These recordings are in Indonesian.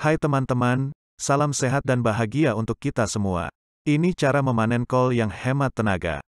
Hai teman-teman, salam sehat dan bahagia untuk kita semua. Ini cara memanen kol yang hemat tenaga.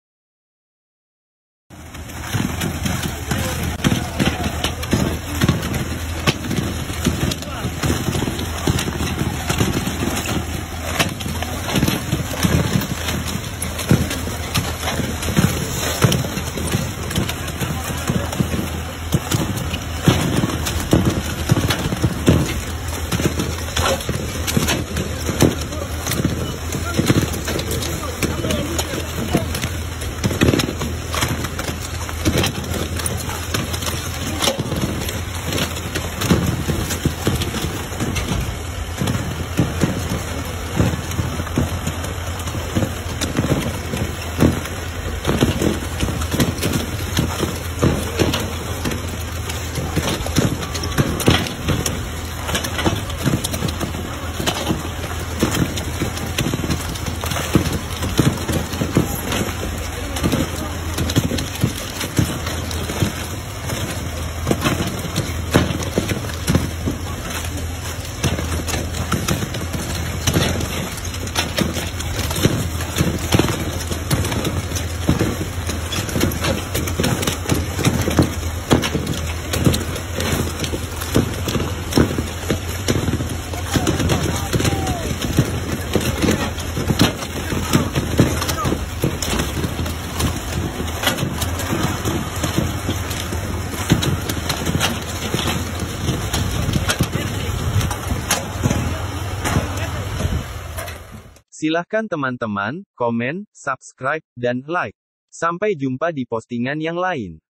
Silahkan teman-teman, komen, subscribe, dan like. Sampai jumpa di postingan yang lain.